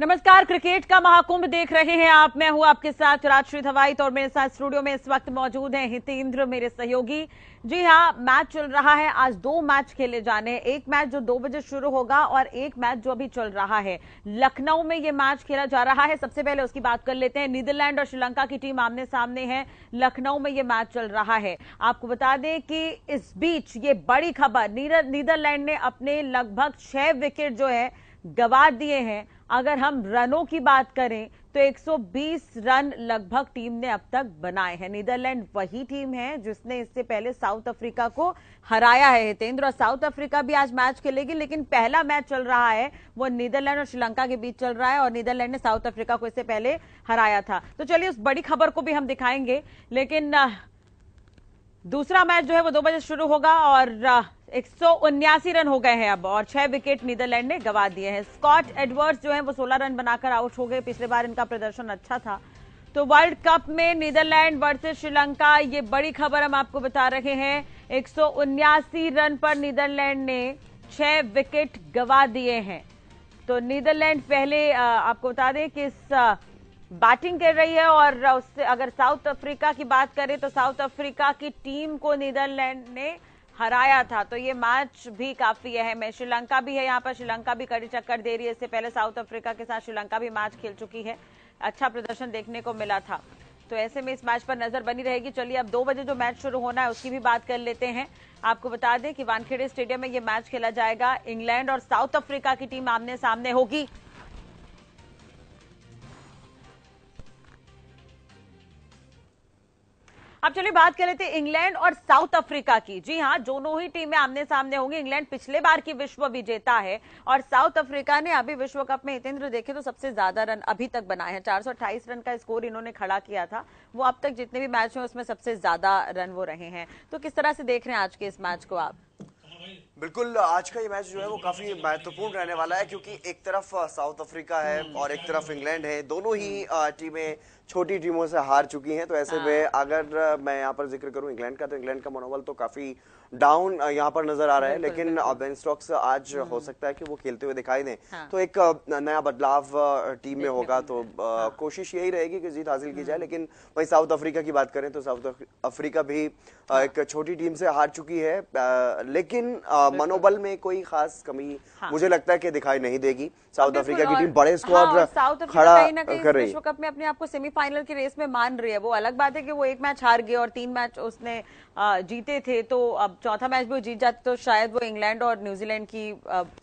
नमस्कार क्रिकेट का महाकुंभ देख रहे हैं आप मैं हूं आपके साथ राजश्री धवाई तो और मेरे साथ स्टूडियो में इस वक्त मौजूद हैं हितेंद्र मेरे सहयोगी जी हां मैच चल रहा है आज दो मैच खेले जाने एक मैच जो दो बजे शुरू होगा और एक मैच जो अभी चल रहा है लखनऊ में ये मैच खेला जा रहा है सबसे पहले उसकी बात कर लेते हैं नीदरलैंड और श्रीलंका की टीम आमने सामने है लखनऊ में ये मैच चल रहा है आपको बता दें कि इस बीच ये बड़ी खबर नीदरलैंड ने अपने लगभग छह विकेट जो है गंवा दिए हैं अगर हम रनों की बात करें तो 120 रन लगभग टीम ने अब तक बनाए हैं नीदरलैंड वही टीम है जिसने इससे पहले साउथ अफ्रीका को हराया है हितेंद्र और साउथ अफ्रीका भी आज मैच खेलेगी लेकिन पहला मैच चल रहा है वो नीदरलैंड और श्रीलंका के बीच चल रहा है और नीदरलैंड ने साउथ अफ्रीका को इससे पहले हराया था तो चलिए उस बड़ी खबर को भी हम दिखाएंगे लेकिन दूसरा मैच जो है वो दो बजे शुरू होगा और एक रन हो गए हैं अब और छह विकेट नीदरलैंड ने गवा दिए हैं स्कॉट एडवर्ड्स जो है वो 16 रन बनाकर आउट हो गए पिछले बार इनका प्रदर्शन अच्छा था तो वर्ल्ड कप में नीदरलैंड वर्सेस श्रीलंका ये बड़ी खबर हम आपको बता रहे हैं एक रन पर नीदरलैंड ने छह विकेट गवा दिए हैं तो नीदरलैंड पहले आपको बता दें कि इस बैटिंग कर रही है और उससे अगर साउथ अफ्रीका की बात करें तो साउथ अफ्रीका की टीम को नीदरलैंड ने हराया था तो ये मैच भी काफी अहम है श्रीलंका भी है यहाँ पर श्रीलंका भी कड़ी चक्कर दे रही है इससे पहले साउथ अफ्रीका के साथ श्रीलंका भी मैच खेल चुकी है अच्छा प्रदर्शन देखने को मिला था तो ऐसे में इस मैच पर नजर बनी रहेगी चलिए अब दो बजे जो मैच शुरू होना है उसकी भी बात कर लेते हैं आपको बता दें कि वानखेड़े स्टेडियम में ये मैच खेला जाएगा इंग्लैंड और साउथ अफ्रीका की टीम आमने सामने होगी अब चलिए बात कर लेते हैं इंग्लैंड और साउथ अफ्रीका की जी हाँ दोनों ही टीमें आमने सामने होंगी इंग्लैंड पिछले बार की विश्व विजेता है और साउथ अफ्रीका ने अभी विश्व कप में हितेंद्र देखे तो सबसे ज्यादा रन अभी तक बनाए हैं चार रन का स्कोर इन्होंने खड़ा किया था वो अब तक जितने भी मैच हुए उसमें सबसे ज्यादा रन वो रहे हैं तो किस तरह से देख रहे हैं आज के इस मैच को आप बिल्कुल आज का ये मैच जो है वो काफी महत्वपूर्ण रहने वाला है क्योंकि एक तरफ साउथ अफ्रीका है हम्म। और एक तरफ इंग्लैंड है दोनों ही टीमें छोटी टीमों से हार चुकी हैं तो ऐसे हाँ। में अगर मैं यहाँ पर जिक्र करूँ इंग्लैंड का तो इंग्लैंड का मनोबल तो काफी डाउन यहाँ पर नजर आ रहा है लेकिन बेन स्टॉक्स आज हम्म। हो सकता है कि वो खेलते हुए दिखाई दें हाँ। तो एक नया बदलाव टीम में होगा तो हाँ। कोशिश यही रहेगी कि जीत हासिल की जाए हम्म। लेकिन वही साउथ अफ्रीका की बात करें तो साउथ अफ्रीका भी हाँ। एक छोटी टीम से हार चुकी है लेकिन मनोबल में कोई खास कमी हाँ। मुझे लगता है कि दिखाई नहीं देगी साउथ अफ्रीका की टीम बड़े स्कोर हाँ, खड़ा कर रही है में अपने आपको सेमीफाइनल की रेस में मान रही है वो अलग बात है कि वो एक मैच हार गए और तीन मैच उसने जीते थे तो अब चौथा मैच भी वो जीत जाते तो शायद वो इंग्लैंड और न्यूजीलैंड की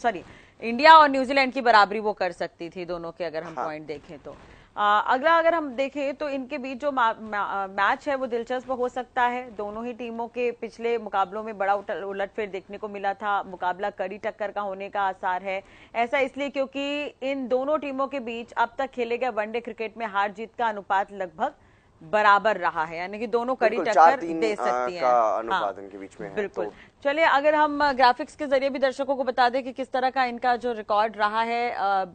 सॉरी इंडिया और न्यूजीलैंड की बराबरी वो कर सकती थी दोनों के अगर हम हाँ। पॉइंट देखें तो आ, अगला अगर हम देखें तो इनके बीच जो मा, मा, मैच है वो दिलचस्प हो सकता है दोनों ही टीमों के पिछले मुकाबलों में बड़ा उलटफेर देखने को मिला था मुकाबला कड़ी टक्कर का होने का आसार है ऐसा इसलिए क्योंकि इन दोनों टीमों के बीच अब तक खेले गए वनडे क्रिकेट में हार जीत का अनुपात लगभग बराबर रहा है यानी कि दोनों कड़ी टक्कर दे सकती हाँ, के बीच में है, बिल्कुल तो- चलिए अगर हम ग्राफिक्स के जरिए भी दर्शकों को बता दें कि किस तरह का इनका जो रिकॉर्ड रहा है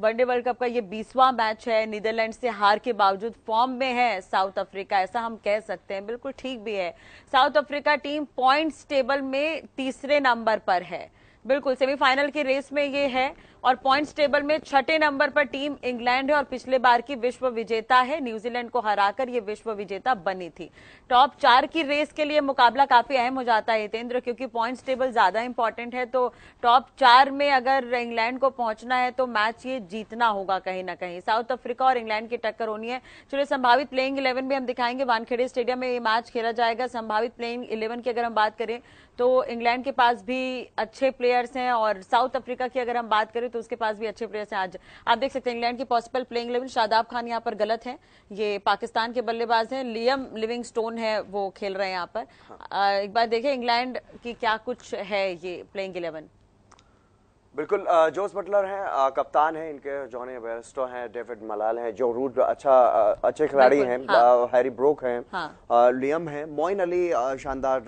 वनडे वर्ल्ड कप का ये बीसवां मैच है नीदरलैंड से हार के बावजूद फॉर्म में है साउथ अफ्रीका ऐसा हम कह सकते हैं बिल्कुल ठीक भी है South Africa team points table में तीसरे नंबर पर है बिल्कुल सेमीफाइनल की रेस में ये है और पॉइंट्स टेबल में छठे नंबर पर टीम इंग्लैंड है और पिछले बार की विश्व विजेता है न्यूजीलैंड को हराकर ये विश्व विजेता बनी थी टॉप चार की रेस के लिए मुकाबला काफी अहम हो जाता है हितेंद्र क्योंकि पॉइंट्स टेबल ज्यादा इंपॉर्टेंट है तो टॉप चार में अगर इंग्लैंड को पहुंचना है तो मैच ये जीतना होगा कहीं ना कहीं साउथ अफ्रीका और इंग्लैंड की टक्कर होनी है चलिए संभावित प्लेइंग इलेवन भी हम दिखाएंगे वानखेड़े स्टेडियम में ये मैच खेला जाएगा संभावित प्लेइंग इलेवन की अगर हम बात करें तो इंग्लैंड के पास भी अच्छे प्लेयर्स हैं और साउथ अफ्रीका की अगर हम बात करें तो उसके पास भी अच्छे प्लेयर्स हैं आज आप देख सकते हैं इंग्लैंड की possible playing eleven Shadab Khan यहाँ पर गलत है ये पाकिस्तान के बल्लेबाज हैं लियम लिविंग स्टोन है वो खेल रहे हैं यहाँ पर हाँ। एक बार देखें इंग्लैंड की क्या कुछ है ये प्लेइंग इलेवन बिल्कुल जोस बटलर हैं कप्तान हैं इनके जॉनी बेरस्टो हैं डेविड मलाल हैं जो रूट अच्छा अच्छे खिलाड़ी हैं हाँ। हैरी ब्रोक हैं हाँ। लियम हैं मोइन अली शानदार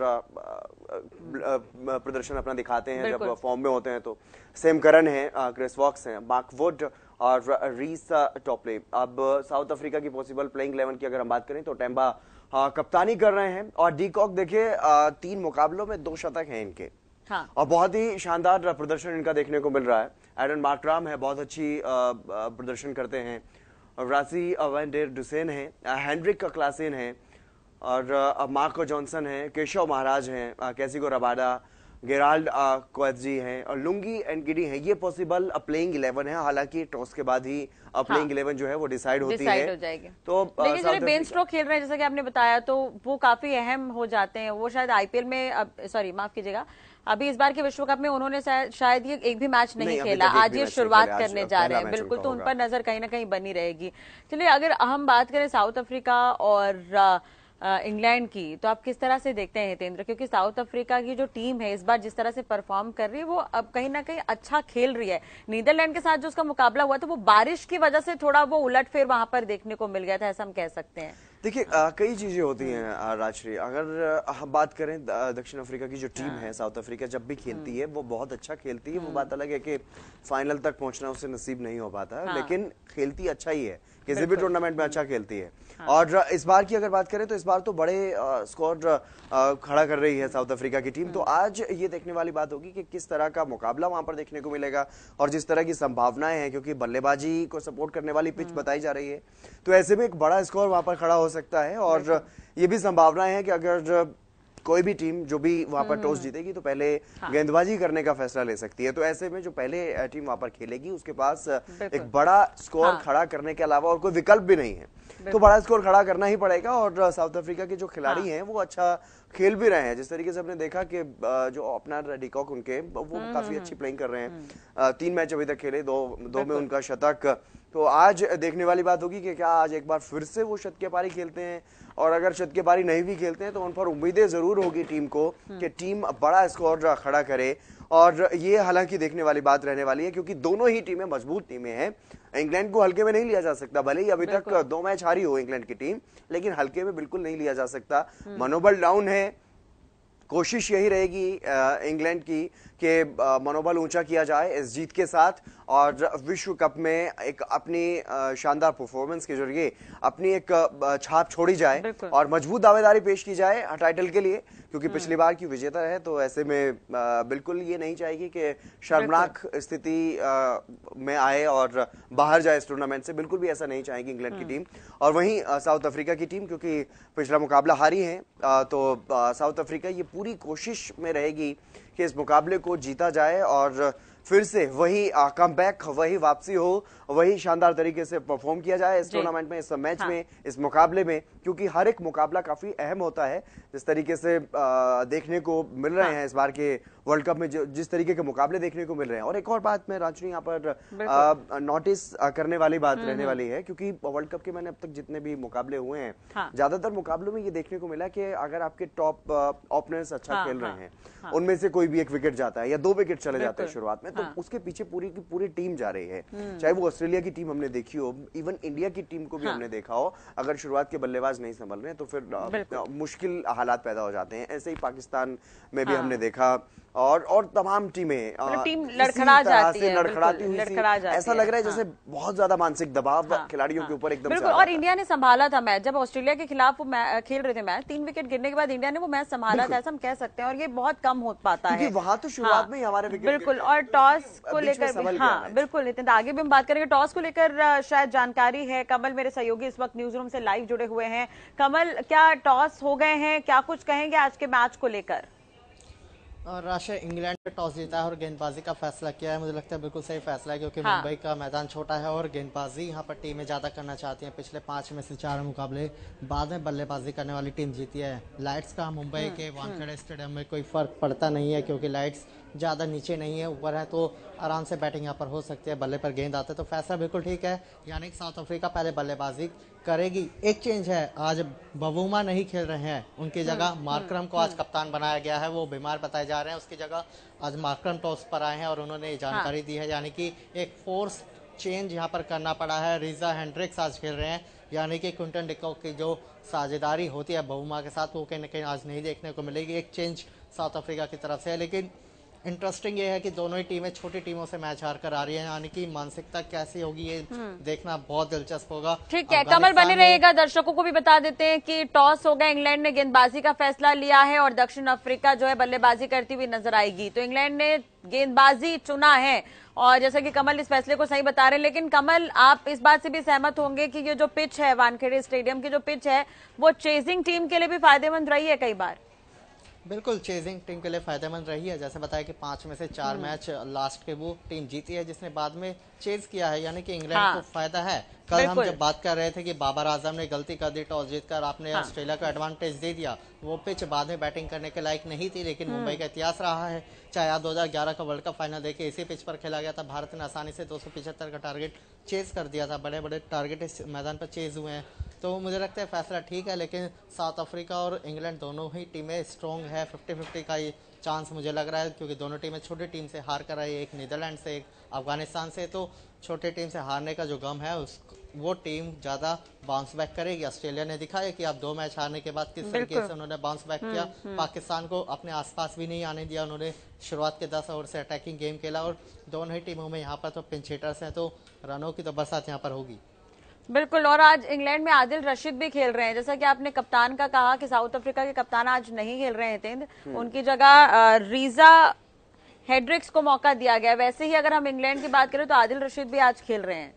प्रदर्शन अपना दिखाते हैं जब फॉर्म में होते हैं तो सेम करण है क्रिस वॉक्स हैं बाकवुड और रीस टॉपले अब साउथ अफ्रीका की पॉसिबल प्लेइंग इलेवन की अगर हम बात करें तो टेम्बा कप्तानी कर रहे हैं और डी कॉक देखिये तीन मुकाबलों में दो शतक है इनके हाँ। और बहुत ही शानदार प्रदर्शन इनका देखने को मिल रहा है एडन मार्क्राम है बहुत अच्छी प्रदर्शन करते हैं राजी वेंडेर डुसेन है हैंड्रिक हेनरिक क्लासेन है और अब मार्को जॉनसन हैं केशव महाराज हैं कैसिको रबाडा गेराल्ड क्वेजी हैं और लुंगी एंड गिडी हैं ये पॉसिबल प्लेइंग इलेवन है हालांकि टॉस के बाद ही प्लेइंग इलेवन हाँ। जो है वो डिसाइड होती है हो जाएगी तो लेकिन बेन स्ट्रोक खेल रहे हैं जैसा कि आपने बताया तो वो काफी अहम हो जाते हैं वो शायद आईपीएल में सॉरी माफ कीजिएगा अभी इस बार के विश्व कप में उन्होंने शायद ये एक भी मैच नहीं, नहीं खेला आज ये शुरुआत करने जा रहे हैं बिल्कुल तो उन पर नजर कहीं ना कहीं बनी रहेगी चलिए अगर हम बात करें साउथ अफ्रीका और इंग्लैंड की तो आप किस तरह से देखते हैं हितेंद्र क्योंकि साउथ अफ्रीका की जो टीम है इस बार जिस तरह से परफॉर्म कर रही है वो अब कहीं ना कहीं अच्छा खेल रही है नीदरलैंड के साथ जो उसका मुकाबला हुआ था वो बारिश की वजह से थोड़ा वो उलट फेर वहां पर देखने को मिल गया था ऐसा हम कह सकते हैं देखिए कई चीजें होती हैं राजश्री अगर हम बात करें दक्षिण अफ्रीका की जो टीम हाँ। है साउथ अफ्रीका जब भी खेलती हम्म। है वो बहुत अच्छा खेलती है वो हम्म। बात अलग है कि फाइनल तक पहुंचना उसे नसीब नहीं हो पाता हाँ। लेकिन खेलती अच्छा ही है किसी भी टूर्नामेंट में अच्छा हम्म। खेलती है हाँ। और इस बार की अगर बात करें तो इस बार तो बड़े स्कोर खड़ा कर रही है साउथ अफ्रीका की टीम तो हाँ। आज ये देखने वाली बात होगी कि किस तरह का मुकाबला वहां पर देखने को मिलेगा और जिस तरह की संभावनाएं हैं क्योंकि बल्लेबाजी को सपोर्ट करने वाली पिच हाँ। बताई जा रही है तो ऐसे में एक बड़ा स्कोर वहां पर खड़ा हो सकता है और ये भी संभावनाएं हैं कि अगर कोई भी टीम जो भी वहां पर टॉस हम्म। जीतेगी तो पहले हाँ। गेंदबाजी करने का फैसला ले सकती है तो ऐसे में जो पहले टीम वहां पर खेलेगी उसके पास एक बड़ा स्कोर हाँ। खड़ा करने के अलावा और कोई विकल्प भी नहीं है तो बड़ा स्कोर खड़ा करना ही पड़ेगा और साउथ अफ्रीका के जो खिलाड़ी हाँ। हैं वो अच्छा खेल भी रहे हैं जिस तरीके से हमने देखा कि जो ओपनर डिकॉक उनके वो हम्म, काफी हम्म, अच्छी प्लेइंग कर रहे हैं हम्म। तीन मैच अभी तक खेले दो दो में उनका शतक तो आज देखने वाली बात होगी कि क्या आज एक बार फिर से वो शत के पारी खेलते हैं और अगर शत के पारी नहीं भी खेलते हैं तो उन पर उम्मीदें जरूर होगी टीम को कि टीम बड़ा स्कोर खड़ा करे और ये हालांकि देखने वाली बात रहने वाली है क्योंकि दोनों ही टीमें मजबूत टीमें हैं इंग्लैंड को हल्के में नहीं लिया जा सकता भले ही अभी तक दो मैच हारी हो इंग्लैंड की टीम लेकिन हल्के में बिल्कुल नहीं लिया जा सकता मनोबल डाउन है कोशिश यही रहेगी इंग्लैंड की कि मनोबल ऊंचा किया जाए इस जीत के साथ और विश्व कप में एक अपनी शानदार परफॉर्मेंस के जरिए अपनी एक छाप छोड़ी जाए और मजबूत दावेदारी पेश की जाए टाइटल के लिए क्योंकि हम्म। पिछली बार की विजेता है तो ऐसे में बिल्कुल ये नहीं चाहिए कि शर्मनाक स्थिति में आए और बाहर जाए इस टूर्नामेंट से बिल्कुल भी ऐसा नहीं चाहेगी इंग्लैंड की हम्म। टीम और वहीं साउथ अफ्रीका की टीम क्योंकि पिछला मुकाबला हारी है तो साउथ अफ्रीका ये पूरी कोशिश में रहेगी कि इस मुकाबले को जीता जाए और फिर से वही कम बैक वही वापसी हो वही शानदार तरीके से परफॉर्म किया जाए इस टूर्नामेंट में इस मैच हाँ। में इस मुकाबले में क्योंकि हर एक मुकाबला काफी अहम होता है जिस तरीके से आ, देखने को मिल रहे हाँ। हैं इस बार के वर्ल्ड कप में जिस तरीके के मुकाबले देखने को मिल रहे हैं और एक और बात मैं राजनी यहाँ पर नोटिस करने वाली बात हम्म, रहने हम्म। वाली है क्योंकि वर्ल्ड कप के मैंने अब तक जितने भी मुकाबले हुए हैं हाँ। ज्यादातर मुकाबलों में ये देखने को मिला कि अगर आपके टॉप ओपनर्स अच्छा हाँ, खेल हाँ, रहे हैं हाँ। उनमें से कोई भी एक विकेट जाता है या दो विकेट चले जाते हैं शुरुआत में तो उसके पीछे पूरी की पूरी टीम जा रही है हम्म। चाहे वो ऑस्ट्रेलिया की टीम हमने देखी हो इवन इंडिया की टीम को भी हमने देखा हो अगर शुरुआत के बल्लेबाज नहीं संभल रहे तो फिर मुश्किल हालात पैदा हो जाते हैं ऐसे ही पाकिस्तान में भी हमने देखा और और तमाम टीमें मतलब टीम लड़खड़ा जाती है लड़खड़ाती हुई लड़खड़ा जाती ऐसा लग रहा है हाँ। जैसे बहुत ज्यादा मानसिक दबाव हाँ, खिलाड़ियों हाँ, के ऊपर एकदम बिल्कुल और इंडिया ने संभाला था मैच जब ऑस्ट्रेलिया के खिलाफ वो खेल रहे थे मैच तीन विकेट गिरने के बाद इंडिया ने वो मैच संभाला था ऐसा हम कह सकते हैं और ये बहुत कम हो पाता है वहाँ तो शुरुआत हाँ। में हमारे बिल्कुल और टॉस को लेकर हाँ बिल्कुल नितिन तो आगे भी हम बात करेंगे टॉस को लेकर शायद जानकारी है कमल मेरे सहयोगी इस वक्त न्यूज रूम से लाइव जुड़े हुए हैं कमल क्या टॉस हो गए हैं क्या कुछ कहेंगे आज के मैच को लेकर और राशिया इंग्लैंड पे टॉस जीता है और गेंदबाजी का फैसला किया है मुझे लगता है बिल्कुल सही फैसला है क्योंकि हाँ। मुंबई का मैदान छोटा है और गेंदबाजी यहाँ पर टीमें ज़्यादा करना चाहती हैं पिछले पाँच में से चार मुकाबले बाद में बल्लेबाजी करने वाली टीम जीती है लाइट्स का मुंबई हम्म, के वानखेड़े हम्म। स्टेडियम में कोई फर्क पड़ता नहीं है क्योंकि लाइट्स ज़्यादा नीचे नहीं है ऊपर है तो आराम से बैटिंग यहाँ पर हो सकती है बल्ले पर गेंद आते है तो फैसला बिल्कुल ठीक है यानी कि साउथ अफ्रीका पहले बल्लेबाजी करेगी एक चेंज है आज बबूमा नहीं खेल रहे हैं उनकी हम्म, जगह हम्म, मार्क्रम को हम्म। आज कप्तान बनाया गया है वो बीमार बताए जा रहे हैं उसकी जगह आज मार्क्रम टॉस पर आए हैं और उन्होंने ये जानकारी हाँ। दी है यानी कि एक फोर्स चेंज यहाँ पर करना पड़ा है रिजा हैंड्रिक्स आज खेल रहे हैं यानी कि क्विंटन डिको की जो साझेदारी होती है बहुमा के साथ वो कहीं ना कहीं आज नहीं देखने को मिलेगी एक चेंज साउथ अफ्रीका की तरफ से है लेकिन इंटरेस्टिंग ये है कि दोनों ही टीमें छोटी टीमों से मैच हार कर आ रही है यानी कि मानसिकता कैसी होगी ये हम्म। देखना बहुत दिलचस्प होगा ठीक है कमर बने रहेगा दर्शकों को भी बता देते हैं कि टॉस होगा इंग्लैंड ने गेंदबाजी का फैसला लिया है और दक्षिण अफ्रीका जो है बल्लेबाजी करती हुई नजर आएगी तो इंग्लैंड ने गेंदबाजी चुना है और जैसा कि कमल इस फैसले को सही बता रहे हैं लेकिन कमल आप इस बात से भी सहमत होंगे कि ये जो पिच है वानखेड़े स्टेडियम की जो पिच है वो चेजिंग टीम के लिए भी फायदेमंद रही है कई बार बिल्कुल चेजिंग टीम के लिए फ़ायदेमंद रही है जैसे बताया कि पांच में से चार मैच हम्म। लास्ट के वो टीम जीती है जिसने बाद में चेज किया है यानी कि इंग्लैंड हाँ। को फायदा है कल हम जब बात कर रहे थे कि बाबर आजम ने गलती कर दी टॉस जीतकर आपने हाँ। ऑस्ट्रेलिया को एडवांटेज दे दिया वो पिच बाद में बैटिंग करने के लायक नहीं थी लेकिन हम्म। मुंबई का इतिहास रहा है चाहे आप 2011 का वर्ल्ड कप फाइनल देखे इसी पिच पर खेला गया था भारत ने आसानी से दो का टारगेट चेज कर दिया था बड़े बड़े टारगेट इस मैदान पर चेज हुए हैं तो मुझे लगता है फैसला ठीक है लेकिन साउथ अफ्रीका और इंग्लैंड दोनों ही टीमें स्ट्रॉन्ग है फिफ्टी फिफ्टी का ही चांस मुझे लग रहा है क्योंकि दोनों टीमें छोटी टीम से हार कर आई एक नीदरलैंड से एक अफगानिस्तान से तो छोटे टीम से हारने का जो गम है उस वो टीम ज़्यादा बाउंस बैक करेगी ऑस्ट्रेलिया ने दिखाया कि आप दो मैच हारने के बाद किस तरीके से उन्होंने बाउंस बैक हम्म, किया हम्म। पाकिस्तान को अपने आसपास भी नहीं आने दिया उन्होंने शुरुआत के दस ओवर से अटैकिंग गेम खेला और दोनों ही टीमों में यहाँ पर तो पिंच हिटर्स हैं तो रनों की तो बरसात यहाँ पर होगी बिल्कुल और आज इंग्लैंड में आदिल रशीद भी खेल रहे हैं जैसा कि आपने कप्तान का कहा कि साउथ अफ्रीका के कप्तान आज नहीं खेल रहे हैं हम्म। उनकी जगह रीजा हेड्रिक्स को मौका दिया गया वैसे ही अगर हम इंग्लैंड की बात करें तो आदिल रशीद भी आज खेल रहे हैं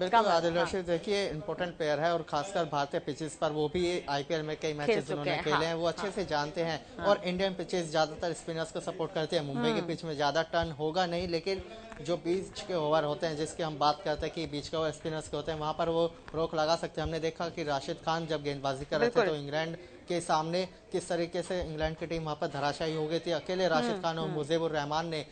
बिल्कुल आदिल हाँ। रशीद देखिए इम्पोर्टेंट प्लेयर है और खासकर भारतीय पिचेस पर वो भी आईपीएल में कई मैचेस उन्होंने खेले हाँ। हैं हाँ, वो अच्छे हाँ, से जानते हैं हाँ, और इंडियन पिचेस ज्यादातर स्पिनर्स को सपोर्ट करते हैं मुंबई के पिच हम्म। में ज्यादा टर्न होगा नहीं लेकिन जो बीच के ओवर होते हैं जिसकी हम बात करते हैं कि बीच के ओवर स्पिनर्स के होते हैं वहाँ पर वो रोक लगा सकते हैं हमने देखा कि राशिद खान जब गेंदबाजी कर रहे थे तो इंग्लैंड के सामने किस तरीके से इंग्लैंड की टीम वहाँ पर धराशायी हो गई थी अकेले राशिद हम्म, खान और हम्म। मुजीबुर रहमान ने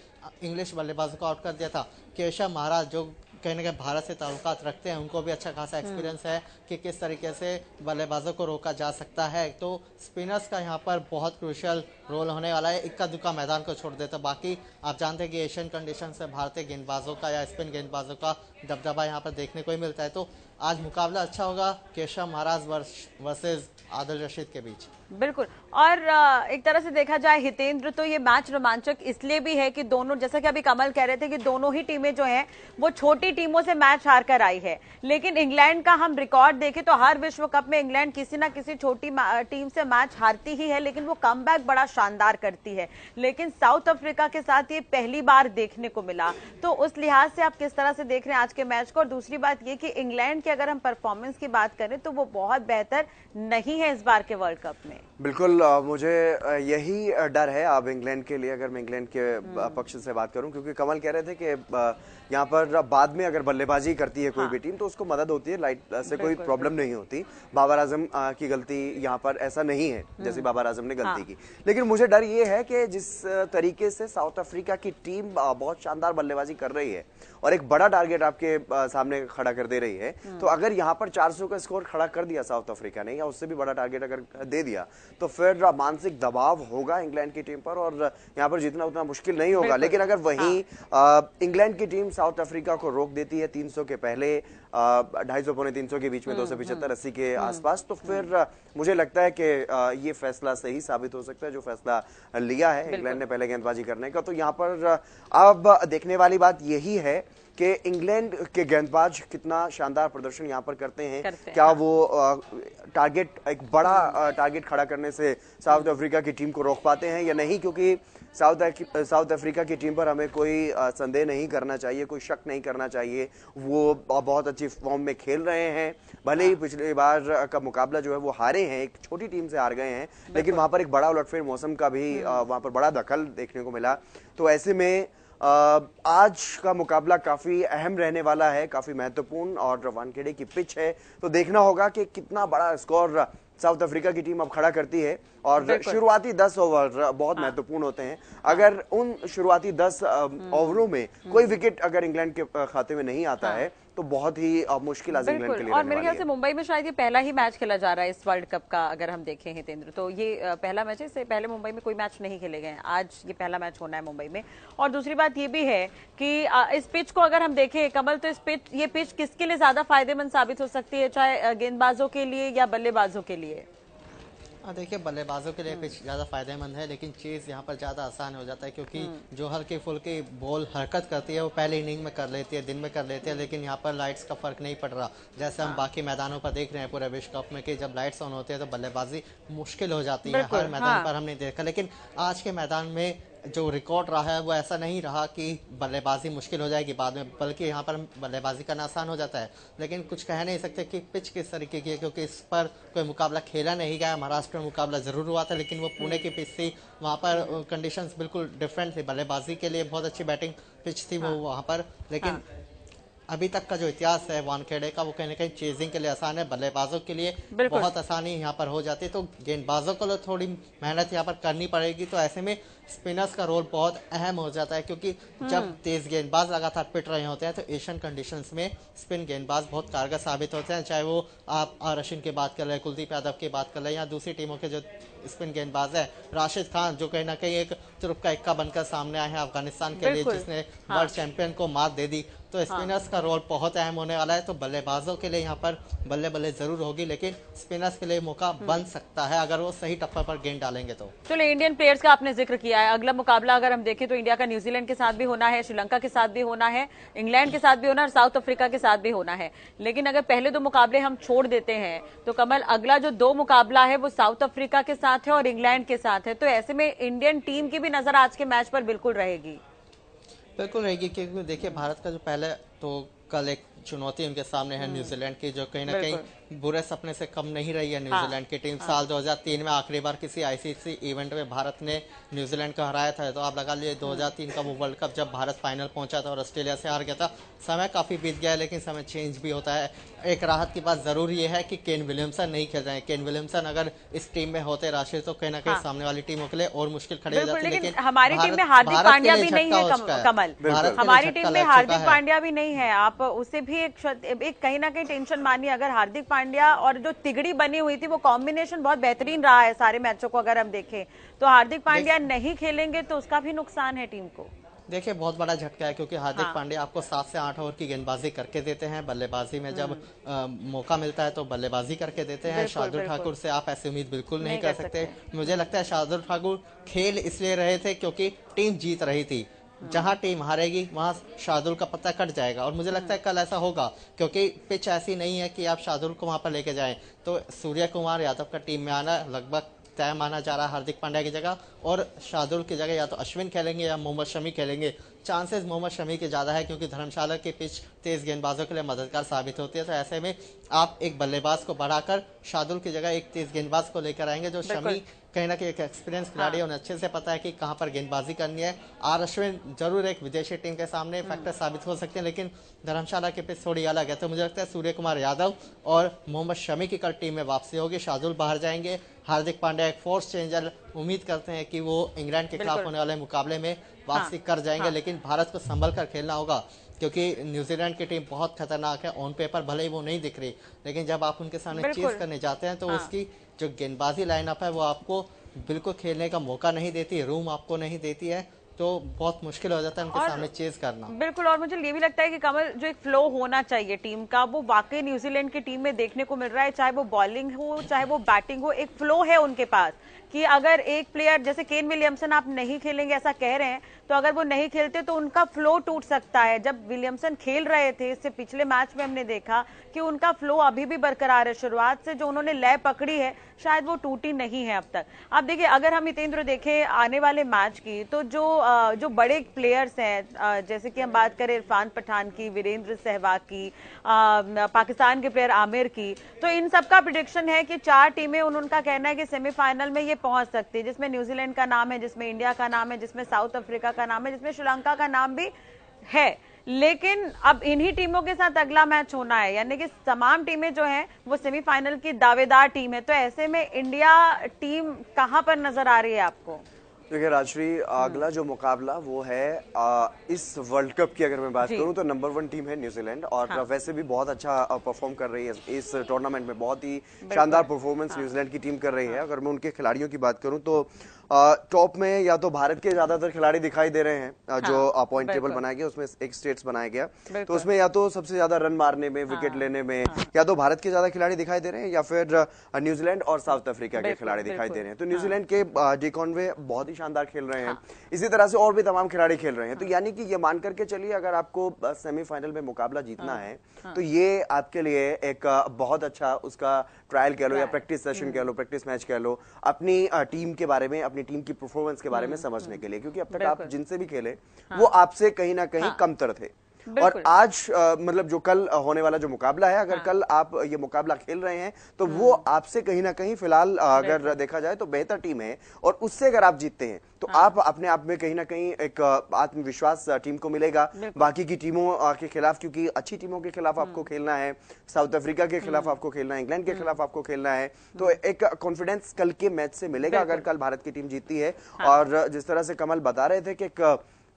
इंग्लिश बल्लेबाजों को आउट कर दिया था केशव महाराज जो कहीं ना कहीं भारत से ताल्लुक रखते हैं उनको भी अच्छा खासा एक्सपीरियंस हाँ। है कि किस तरीके से बल्लेबाजों को रोका जा सकता है तो स्पिनर्स का यहाँ पर बहुत क्रूशल रोल होने वाला है इक्का दुक्का मैदान को छोड़ देता बाकी आप जानते हैं कि एशियन कंडीशन से भारतीय गेंदबाजों का या स्पिन गेंदबाजों का दबदबा यहाँ पर देखने को ही मिलता है तो आज मुकाबला अच्छा होगा केशव महाराज वर्सेज आदिल रशीद के बीच बिल्कुल और एक तरह से देखा जाए हितेंद्र तो ये मैच रोमांचक इसलिए भी है कि दोनों जैसा कि अभी कमल कह रहे थे कि दोनों ही टीमें जो हैं वो छोटी टीमों से मैच हार कर आई है लेकिन इंग्लैंड का हम रिकॉर्ड देखें तो हर विश्व कप में इंग्लैंड किसी ना किसी छोटी टीम से मैच हारती ही है लेकिन वो कम बड़ा शानदार करती है लेकिन साउथ अफ्रीका के साथ ये पहली बार देखने को मिला तो उस लिहाज से आप किस तरह से देख रहे हैं आज के मैच को और दूसरी बात ये कि इंग्लैंड की अगर हम परफॉर्मेंस की बात करें तो वो बहुत बेहतर नहीं है इस बार के वर्ल्ड कप में बिल्कुल मुझे यही डर है अब इंग्लैंड के लिए अगर मैं इंग्लैंड के पक्ष से बात करूं क्योंकि कमल कह रहे थे कि यहाँ पर बाद में अगर बल्लेबाजी करती है कोई हाँ। भी टीम तो उसको मदद होती है लाइट से कोई प्रॉब्लम नहीं होती बाबर आजम की गलती यहाँ पर ऐसा नहीं है हम्म। जैसे बाबर आजम ने गलती हाँ। की लेकिन मुझे डर ये है कि जिस तरीके से साउथ अफ्रीका की टीम बहुत शानदार बल्लेबाजी कर रही है और एक बड़ा टारगेट आपके सामने खड़ा कर दे रही है हम्म। तो अगर यहाँ पर चार का स्कोर खड़ा कर दिया साउथ अफ्रीका ने या उससे भी बड़ा टारगेट अगर दे दिया तो फिर मानसिक दबाव होगा इंग्लैंड की टीम पर और यहाँ पर जितना उतना मुश्किल नहीं होगा लेकिन अगर वही हाँ। इंग्लैंड की टीम साउथ अफ्रीका को रोक देती है 300 के पहले ढाई सौ पौने तीन के बीच में दो सौ पिछहत्तर हम्म, अस्सी के हम्म, आसपास तो हम्म। फिर मुझे लगता है कि ये फैसला सही साबित हो सकता है जो फैसला लिया है इंग्लैंड ने पहले गेंदबाजी करने का तो यहाँ पर अब देखने वाली बात यही है कि इंग्लैंड के गेंदबाज कितना शानदार प्रदर्शन यहाँ पर करते हैं करते क्या हाँ। वो टारगेट एक बड़ा टारगेट खड़ा करने से साउथ अफ्रीका की टीम को रोक पाते हैं या नहीं क्योंकि साउथ साउथ अफ्रीका की टीम पर हमें कोई संदेह नहीं करना चाहिए कोई शक नहीं करना चाहिए वो बहुत अच्छी फॉर्म में खेल रहे हैं भले ही पिछली बार का मुकाबला जो है वो हारे हैं एक छोटी टीम से हार गए हैं लेकिन वहाँ पर एक बड़ा उलटफेर मौसम का भी हम्म। वहाँ पर बड़ा दखल देखने को मिला तो ऐसे में आज का मुकाबला काफ़ी अहम रहने वाला है काफ़ी महत्वपूर्ण और रवानखेड़े की पिच है तो देखना होगा कि कितना बड़ा स्कोर साउथ अफ्रीका की टीम अब खड़ा करती है और शुरुआती दस ओवर बहुत हाँ। महत्वपूर्ण होते हैं हाँ। अगर उन शुरुआती दस हम्म। ओवरों में कोई हम्म। विकेट अगर इंग्लैंड के खाते में नहीं आता हाँ। है तो बहुत ही मुश्किल आज इंग्लैंड के लिए और मेरे ख्याल से मुंबई में शायद ये पहला ही मैच खेला जा रहा है इस वर्ल्ड कप का अगर हम देखें हितेंद्र तो ये पहला मैच है इससे पहले मुंबई में कोई मैच नहीं खेले गए आज ये पहला मैच होना है मुंबई में और दूसरी बात ये भी है कि इस पिच को अगर हम देखें कमल तो इस पिच ये पिच किसके लिए ज्यादा फायदेमंद साबित हो सकती है चाहे गेंदबाजों के लिए या बल्लेबाजों के लिए हाँ देखिए बल्लेबाजों के लिए हम्म। कुछ ज़्यादा फायदेमंद है लेकिन चीज़ यहाँ पर ज़्यादा आसान हो जाता है क्योंकि हम्म। जो हल्की फुल्के बॉल हरकत करती है वो पहले इनिंग में कर लेती है दिन में कर लेती है लेकिन यहाँ पर लाइट्स का फर्क नहीं पड़ रहा जैसे हम हाँ। बाकी मैदानों पर देख रहे हैं पूरे विश्व कप में कि जब लाइट्स ऑन होती है तो बल्लेबाजी मुश्किल हो जाती है हर मैदान हाँ। पर हमने देखा लेकिन आज के मैदान में जो रिकॉर्ड रहा है वो ऐसा नहीं रहा कि बल्लेबाजी मुश्किल हो जाएगी बाद में बल्कि यहाँ पर बल्लेबाजी करना आसान हो जाता है लेकिन कुछ कह नहीं सकते कि पिच किस तरीके की है क्योंकि इस पर कोई मुकाबला खेला नहीं गया महाराष्ट्र में मुकाबला ज़रूर हुआ था लेकिन वो पुणे की पिच थी वहाँ पर कंडीशन बिल्कुल डिफरेंट थी बल्लेबाजी के लिए बहुत अच्छी बैटिंग पिच थी वो हाँ। वहाँ पर लेकिन हाँ। अभी तक का जो इतिहास है वानखेड़े का वो कहीं ना कहीं चेजिंग के लिए आसान है बल्लेबाजों के लिए बहुत आसानी यहाँ पर हो जाती है तो गेंदबाजों को तो थोड़ी मेहनत यहाँ पर करनी पड़ेगी तो ऐसे में स्पिनर्स का रोल बहुत अहम हो जाता है क्योंकि हम्म। जब तेज गेंदबाज लगातार पिट रहे होते हैं तो एशियन कंडीशंस में स्पिन गेंदबाज बहुत कारगर साबित होते हैं चाहे वो आप रशिन की बात कर रहे हैं कुलदीप यादव की बात कर रहे हैं या दूसरी टीमों के जो स्पिन गेंदबाज है राशिद खान जो कहीं ना कहीं एक तुरुप का इक्का बनकर सामने आए हैं अफगानिस्तान के लिए जिसने वर्ल्ड हाँ। चैंपियन को मात दे दी तो स्पिनर्स हाँ। का रोल बहुत अहम होने वाला है तो बल्लेबाजों के लिए यहाँ पर बल्ले बल्ले जरूर होगी लेकिन स्पिनर्स के लिए मौका हम्म। बन सकता है अगर वो सही टप्पा पर गेंद डालेंगे तो चलो इंडियन प्लेयर्स का आपने जिक्र किया दिया है अगला मुकाबला अगर हम देखें तो इंडिया का न्यूजीलैंड के साथ भी होना है श्रीलंका के साथ भी होना है इंग्लैंड के साथ भी होना है और साउथ अफ्रीका के साथ भी होना है लेकिन अगर पहले दो मुकाबले हम छोड़ देते हैं तो कमल अगला जो दो मुकाबला है वो साउथ अफ्रीका के साथ है और इंग्लैंड के साथ है तो ऐसे में इंडियन टीम की भी नजर आज के मैच पर बिल्कुल रहेगी बिल्कुल रहेगी क्योंकि देखिए भारत का जो पहले तो कल एक चुनौती उनके सामने है हम्म। न्यूजीलैंड की जो कहीं ना कहीं बुरे सपने से कम नहीं रही है न्यूजीलैंड की हाँ। टीम हाँ। साल 2003 में आखिरी बार किसी आईसीसी इवेंट में भारत ने न्यूजीलैंड को हराया था तो आप लगा लीजिए 2003 हाँ। का वो वर्ल्ड कप जब भारत फाइनल पहुंचा था और ऑस्ट्रेलिया से हार गया था समय काफ़ी बीत गया है लेकिन समय चेंज भी होता है एक राहत की बात ज़रूर ये है कि केन विलियमसन नहीं खेल रहे हैं केन विलियमसन अगर इस टीम में होते राशि तो कहीं ना कहीं सामने वाली टीमों के लिए और मुश्किल खड़े हो जाते लेकिन हमारी टीम में हार्दिक पांड्या भी नहीं है कमल हमारी टीम में हार्दिक पांड्या भी नहीं है आप उसे भी एक एक कहीं ना कहीं टेंशन मानिए अगर हार्दिक पांड्या और जो तिगड़ी बनी हुई थी वो कॉम्बिनेशन बहुत बेहतरीन रहा है सारे मैचों को अगर हम देखें तो हार्दिक पांड्या नहीं खेलेंगे तो उसका भी नुकसान है टीम को देखिए बहुत बड़ा झटका है क्योंकि हार्दिक हाँ। पांडे आपको सात से आठ ओवर की गेंदबाजी करके देते हैं बल्लेबाजी में जब आ, हम्म। मौका मिलता है तो बल्लेबाजी करके देते हैं शार्दुल ठाकुर से आप ऐसी उम्मीद बिल्कुल नहीं, नहीं कर सकते, सकते। मुझे लगता है शार्दुल ठाकुर खेल इसलिए रहे थे क्योंकि टीम जीत रही थी जहाँ टीम हारेगी वहाँ शार्दुल का पत्ता कट जाएगा और मुझे लगता है कल ऐसा होगा क्योंकि पिच ऐसी नहीं है कि आप शार्दुल को वहाँ पर लेके जाएं तो सूर्य कुमार यादव का टीम में आना लगभग तय माना जा रहा है हार्दिक पांड्या की जगह और शार्दुल की जगह या तो अश्विन खेलेंगे या मोहम्मद शमी खेलेंगे चांसेस मोहम्मद शमी के ज़्यादा है क्योंकि धर्मशाला के पिच तेज़ गेंदबाजों के लिए मददगार साबित होती है तो ऐसे में आप एक बल्लेबाज को बढ़ाकर शार्दुल की जगह एक तेज़ गेंदबाज को लेकर आएंगे जो शमी कहीं ना कहीं एक एक्सपीरियंस खिलाड़ी हाँ। उन्हें अच्छे से पता है कि कहाँ पर गेंदबाजी करनी है आर अश्विन जरूर एक विदेशी टीम के सामने फैक्टर हम्म। साबित हो सकते हैं लेकिन धर्मशाला के पिछ थोड़ी अलग है तो मुझे लगता है सूर्य कुमार यादव और मोहम्मद शमी की कल टीम में वापसी होगी शाहजुल बाहर जाएंगे हार्दिक पांड्या एक फोर्स चेंजर उम्मीद करते हैं कि वो इंग्लैंड के खिलाफ होने वाले मुकाबले में हाँ। वापसी कर जाएंगे हाँ। लेकिन भारत को संभल कर खेलना होगा क्योंकि न्यूजीलैंड की टीम बहुत खतरनाक है ऑन पेपर भले ही वो नहीं दिख रही लेकिन जब आप उनके सामने चेस करने जाते हैं तो हाँ। उसकी जो गेंदबाजी लाइनअप है वो आपको बिल्कुल खेलने का मौका नहीं देती रूम आपको नहीं देती है तो बहुत मुश्किल हो जाता है उनके सामने चेज करना बिल्कुल और मुझे ये भी लगता है कि कमल जो एक फ्लो होना चाहिए टीम का वो वाकई न्यूजीलैंड की टीम में देखने को मिल रहा है चाहे वो बॉलिंग हो चाहे वो बैटिंग हो एक फ्लो है उनके पास कि अगर एक प्लेयर जैसे केन विलियमसन आप नहीं खेलेंगे ऐसा कह रहे हैं तो अगर वो नहीं खेलते तो उनका फ्लो टूट सकता है जब विलियमसन खेल रहे थे इससे पिछले मैच में हमने देखा कि उनका फ्लो अभी भी बरकरार है शुरुआत से जो उन्होंने लय पकड़ी है शायद वो टूटी नहीं है अब तक अब देखिए अगर हम हितेंद्र देखें आने वाले मैच की तो जो जो बड़े प्लेयर्स हैं जैसे कि हम बात करें इरफान पठान की वीरेंद्र सहवाग की पाकिस्तान के प्लेयर आमिर की तो इन सब का प्रिडिक्शन है कि चार टीमें उन उनका कहना है कि सेमीफाइनल में ये पहुंच सकती है जिसमें न्यूजीलैंड का नाम है जिसमें इंडिया का नाम है जिसमें साउथ अफ्रीका का नाम है जिसमें श्रीलंका का नाम भी है लेकिन अब इन्हीं टीमों के साथ अगला मैच होना है यानी कि तमाम टीमें जो हैं वो सेमीफाइनल की दावेदार टीम है तो ऐसे में इंडिया टीम कहां पर नजर आ रही है आपको देखिए राजश्री अगला जो मुकाबला वो है आ, इस वर्ल्ड कप की अगर मैं बात करूं तो नंबर वन टीम है न्यूजीलैंड और हाँ। वैसे भी बहुत अच्छा परफॉर्म कर रही है इस टूर्नामेंट में बहुत ही शानदार परफॉर्मेंस हाँ। न्यूजीलैंड की टीम कर रही है हाँ। अगर मैं उनके खिलाड़ियों की बात करूं तो टॉप में या तो भारत के ज्यादातर खिलाड़ी दिखाई दे रहे हैं हाँ, जो पॉइंट टेबल बनाया गया उसमें एक स्टेट्स बनाया गया तो उसमें या तो सबसे ज्यादा रन मारने में विकेट हाँ, लेने में हाँ। या तो भारत के ज्यादा खिलाड़ी दिखाई दे रहे हैं या फिर न्यूजीलैंड और साउथ अफ्रीका के खिलाड़ी दिखाई दे रहे हैं तो न्यूजीलैंड के डीकॉनवे बहुत ही शानदार खेल रहे हैं इसी तरह से और भी तमाम खिलाड़ी खेल रहे हैं तो यानी कि ये मान करके चलिए अगर आपको सेमीफाइनल में मुकाबला जीतना है तो ये आपके लिए एक बहुत अच्छा उसका ट्रायल कह लो या प्रैक्टिस सेशन कह लो हम्म। प्रैक्टिस मैच कह लो अपनी टीम के बारे में अपनी टीम की परफॉर्मेंस के बारे में हम्म, समझने हम्म। के लिए क्योंकि अब तक आप जिनसे भी खेले हाँ। वो आपसे कहीं ना कहीं हाँ। कमतर थे और आज मतलब जो कल होने वाला जो मुकाबला है अगर हाँ। कल आप ये मुकाबला खेल रहे हैं तो वो हम्म। आपसे कहीं ना कहीं फिलहाल अगर देखा जाए तो बेहतर टीम है और उससे अगर आप जीतते हैं तो हाँ। आप अपने आप में कहीं ना कहीं एक आत्मविश्वास टीम को मिलेगा बाकी की टीमों के खिलाफ क्योंकि अच्छी टीमों के खिलाफ आपको हम्म। खेलना है साउथ अफ्रीका के खिलाफ हम्म। आपको खेलना है इंग्लैंड के खिलाफ आपको खेलना है तो एक कॉन्फिडेंस कल के मैच से मिलेगा अगर कल भारत की टीम जीतती है हाँ। और जिस तरह से कमल बता रहे थे कि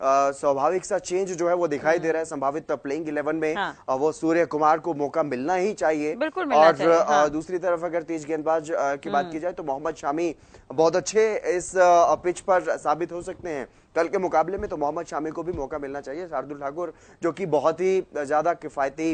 स्वाभाविक सा चेंज जो है वो दिखाई दे रहा है हम्म। संभावित प्लेइंग तो इलेवन में हाँ। वो सूर्य कुमार को मौका मिलना ही चाहिए मिलना और चाहिए, हाँ। दूसरी तरफ अगर तेज गेंदबाज की बात की हम्म। जाए तो मोहम्मद शामी बहुत अच्छे इस पिच पर साबित हो सकते हैं कल के मुकाबले में तो मोहम्मद शामी को भी मौका मिलना चाहिए शार्दुल ठाकुर जो की बहुत ही ज्यादा किफायती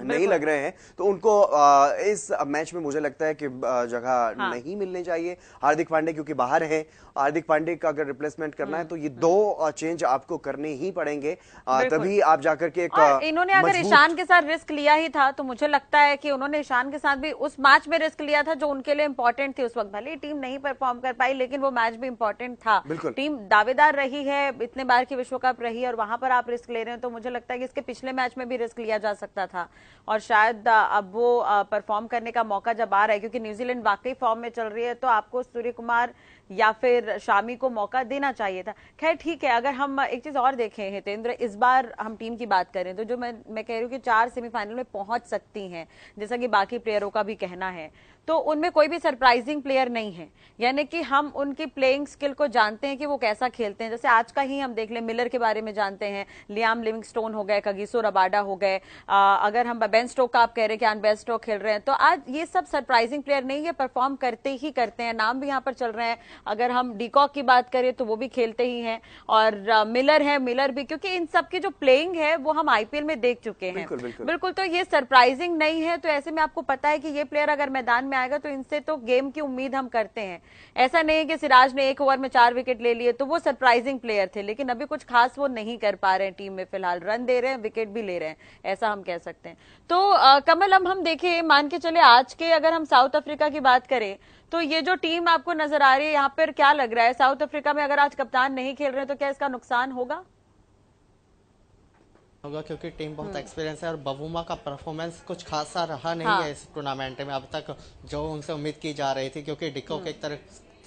नहीं लग रहे हैं तो उनको आ, इस मैच में मुझे लगता है कि जगह हाँ। नहीं मिलनी चाहिए हार्दिक पांडे क्योंकि बाहर है हार्दिक पांडे का अगर रिप्लेसमेंट करना है हम्म। तो ये दो चेंज आपको करने ही पड़ेंगे तभी आप जाकर के एक इन्होंने अगर ईशान के साथ रिस्क लिया ही था तो मुझे लगता है कि उन्होंने ईशान के साथ भी उस मैच में रिस्क लिया था जो उनके लिए इम्पोर्टेंट थी उस वक्त भले टीम नहीं परफॉर्म कर पाई लेकिन वो मैच भी इम्पोर्टेंट था टीम दावेदार रही है इतने बार की विश्व कप रही है और वहां पर आप रिस्क ले रहे हैं तो मुझे लगता है कि इसके पिछले मैच में भी रिस्क लिया जा सकता था और शायद अब वो परफॉर्म करने का मौका जब आ रहा है क्योंकि न्यूजीलैंड वाकई फॉर्म में चल रही है तो आपको सूर्य कुमार या फिर शामी को मौका देना चाहिए था खैर ठीक है अगर हम एक चीज और देखें हितेंद्र इस बार हम टीम की बात करें तो जो मैं मैं कह रही हूँ कि चार सेमीफाइनल में पहुंच सकती हैं जैसा कि बाकी प्लेयरों का भी कहना है तो उनमें कोई भी सरप्राइजिंग प्लेयर नहीं है यानी कि हम उनकी प्लेइंग स्किल को जानते हैं कि वो कैसा खेलते हैं जैसे आज का ही हम देख ले मिलर के बारे में जानते हैं लियाम लिविंग स्टोन हो गए कगीसो रबाडा हो गए अगर हम बेन स्टोक का आप कह रहे हैं कि अनबेन स्टोक खेल रहे हैं तो आज ये सब सरप्राइजिंग प्लेयर नहीं है परफॉर्म करते ही करते हैं नाम भी यहाँ पर चल रहे हैं अगर हम डीकॉक की बात करें तो वो भी खेलते ही हैं और मिलर है मिलर भी क्योंकि इन सब की जो प्लेइंग है वो हम आईपीएल में देख चुके हैं बिल्कुल, बिल्कुल तो ये सरप्राइजिंग नहीं है तो ऐसे में आपको पता है कि ये प्लेयर अगर मैदान में आएगा तो इनसे तो गेम की उम्मीद हम करते हैं ऐसा नहीं है कि सिराज ने एक ओवर में चार विकेट ले लिए तो वो सरप्राइजिंग प्लेयर थे लेकिन अभी कुछ खास वो नहीं कर पा रहे हैं टीम में फिलहाल रन दे रहे हैं विकेट भी ले रहे हैं ऐसा हम कह सकते हैं तो आ, कमल अब हम देखें मान के चले आज के अगर हम साउथ अफ्रीका की बात करें तो ये जो टीम आपको नजर आ रही है यहाँ पर क्या लग रहा है साउथ अफ्रीका में अगर आज कप्तान नहीं खेल रहे तो क्या इसका नुकसान होगा होगा क्योंकि टीम बहुत एक्सपीरियंस हम्म। है और बबूमा का परफॉर्मेंस कुछ खासा रहा नहीं हाँ। है इस टूर्नामेंट में अब तक जो उनसे उम्मीद की जा रही थी क्योंकि डिको हम्म। के एक तरह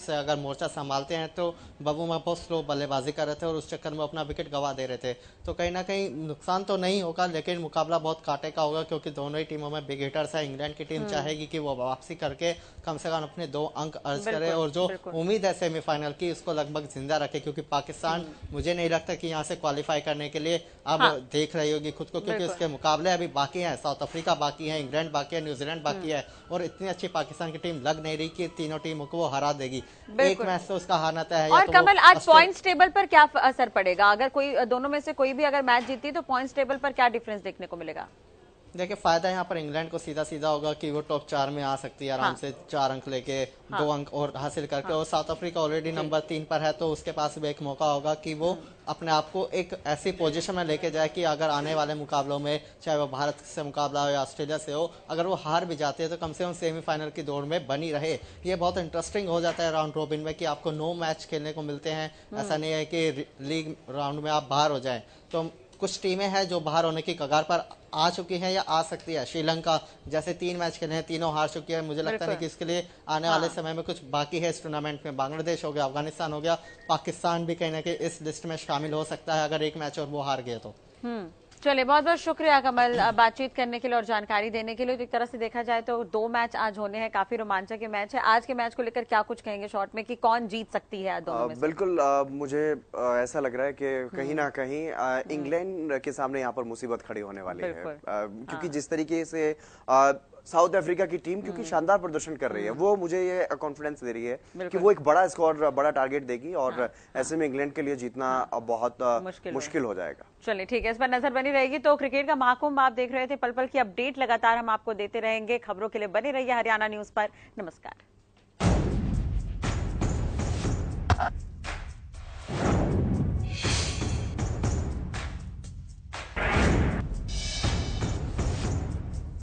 से अगर मोर्चा संभालते हैं तो बबू में बहुत स्लो बल्लेबाजी कर रहे थे और उस चक्कर में अपना विकेट गवा दे रहे थे तो कहीं ना कहीं नुकसान तो नहीं होगा लेकिन मुकाबला बहुत कांटे का होगा क्योंकि दोनों ही टीमों में बिग हिटर्स है इंग्लैंड की टीम हम्म। चाहेगी कि वो वापसी करके कम से कम अपने दो अंक अर्ज करे और जो उम्मीद है सेमीफाइनल की उसको लगभग जिंदा रखे क्योंकि पाकिस्तान हम्म। मुझे नहीं लगता कि यहाँ से क्वालिफाई करने के लिए अब हाँ। देख रही होगी खुद को क्योंकि उसके मुकाबले अभी बाकी हैं साउथ अफ्रीका बाकी है इंग्लैंड बाकी है न्यूजीलैंड बाकी हम्म। है और इतनी अच्छी पाकिस्तान की टीम लग नहीं रही कि तीनों टीमों को वो हरा देगी एक मैच से उसका हारना तय है और तो कमल आज पॉइंट्स टेबल पर क्या असर पड़ेगा अगर कोई दोनों में से कोई भी अगर मैच जीती तो पॉइंट्स टेबल पर क्या डिफरेंस देखने को मिलेगा देखिए फायदा यहाँ पर इंग्लैंड को सीधा सीधा होगा कि वो टॉप चार में आ सकती है आराम हाँ। से चार अंक लेके हाँ। दो अंक और हासिल करके हाँ। और साउथ अफ्रीका ऑलरेडी नंबर तीन पर है तो उसके पास भी एक मौका होगा कि वो हाँ। अपने आप को एक ऐसी पोजीशन में लेके जाए कि अगर आने वाले मुकाबलों में चाहे वो भारत से मुकाबला हो या ऑस्ट्रेलिया से हो अगर वो हार भी जाते हैं तो कम से कम सेमीफाइनल की दौड़ में बनी रहे ये बहुत इंटरेस्टिंग हो जाता है राउंड रोबिन में कि आपको नो मैच खेलने को मिलते हैं हाँ। ऐसा नहीं है कि लीग राउंड में आप बाहर हो जाए तो कुछ टीमें हैं जो बाहर होने की कगार पर आ चुकी हैं या आ सकती है श्रीलंका जैसे तीन मैच खेले हैं तीनों हार चुकी है मुझे लगता है कि इसके लिए आने हाँ। वाले समय में कुछ बाकी है इस टूर्नामेंट में बांग्लादेश हो गया अफगानिस्तान हो गया पाकिस्तान भी कहीं ना कहीं इस लिस्ट में शामिल हो सकता है अगर एक मैच और वो हार गए तो हम्म। चलिए बहुत बहुत शुक्रिया कमल बातचीत करने के लिए और जानकारी देने के लिए तो एक तरह से देखा जाए तो दो मैच आज होने हैं काफी रोमांचक के मैच है आज के मैच को लेकर क्या कुछ कहेंगे शॉर्ट में कि कौन जीत सकती है दोनों में बिल्कुल आ, मुझे आ, ऐसा लग रहा है कि कहीं ना हम्म। कहीं हम्म। इंग्लैंड के सामने यहाँ पर मुसीबत खड़ी होने वाली है क्योंकि हाँ। जिस तरीके से साउथ अफ्रीका की टीम क्योंकि हम्म। शानदार प्रदर्शन कर रही है हम्म। वो मुझे ये कॉन्फिडेंस दे रही है कि वो एक बड़ा स्कोर बड़ा टारगेट देगी और हाँ। ऐसे में इंग्लैंड के लिए जीतना हाँ। बहुत मुश्किल, हो जाएगा चलिए ठीक है इस पर नजर बनी रहेगी तो क्रिकेट का महाकुंभ आप देख रहे थे पल पल की अपडेट लगातार हम आपको देते रहेंगे खबरों के लिए बने रहिए हरियाणा न्यूज पर नमस्कार